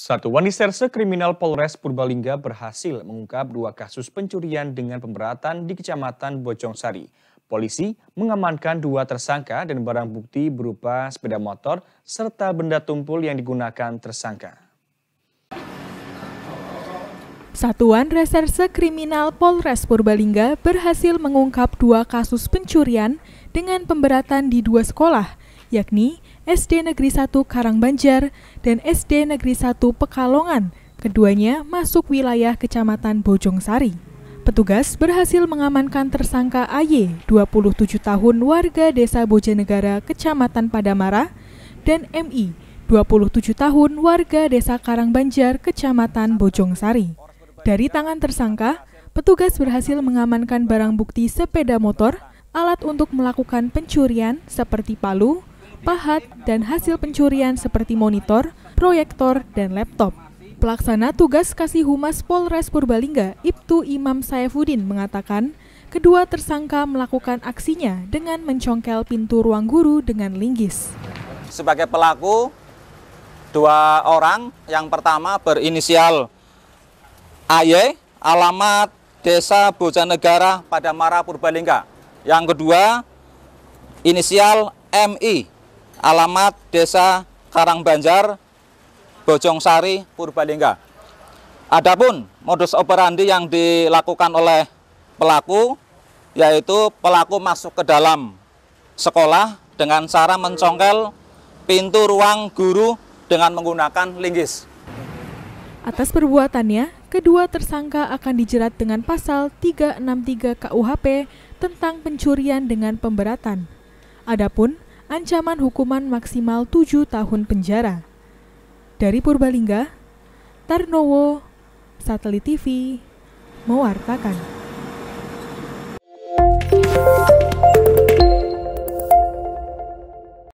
Satuan Reserse Kriminal Polres Purbalingga berhasil mengungkap dua kasus pencurian dengan pemberatan di Kecamatan Sari. Polisi mengamankan dua tersangka dan barang bukti berupa sepeda motor serta benda tumpul yang digunakan tersangka. Satuan Reserse Kriminal Polres Purbalingga berhasil mengungkap dua kasus pencurian dengan pemberatan di dua sekolah, yakni SD Negeri 1 Karangbanjar dan SD Negeri 1 Pekalongan. Keduanya masuk wilayah Kecamatan Bojongsari. Petugas berhasil mengamankan tersangka AY, 27 tahun warga desa Bojonegara, Kecamatan Padamara, dan MI, 27 tahun warga desa Karangbanjar, Kecamatan Bojongsari. Dari tangan tersangka, petugas berhasil mengamankan barang bukti sepeda motor, alat untuk melakukan pencurian seperti palu, pahat, dan hasil pencurian seperti monitor, proyektor, dan laptop. Pelaksana tugas Kasih Humas Polres Purbalingga, Ibtu Imam Saifuddin mengatakan, kedua tersangka melakukan aksinya dengan mencongkel pintu ruang guru dengan linggis. Sebagai pelaku, dua orang, yang pertama berinisial AY, alamat Desa Bojanegara pada Mara Purbalingga. Yang kedua, inisial MI, alamat Desa Karangbanjar, Sari, Purbalingga. Adapun modus operandi yang dilakukan oleh pelaku yaitu pelaku masuk ke dalam sekolah dengan cara mencongkel pintu ruang guru dengan menggunakan linggis. Atas perbuatannya, kedua tersangka akan dijerat dengan pasal 363 KUHP tentang pencurian dengan pemberatan. Adapun ancaman hukuman maksimal 7 tahun penjara. Dari Purbalingga, Tarnowo, Satelit TV, mewartakan.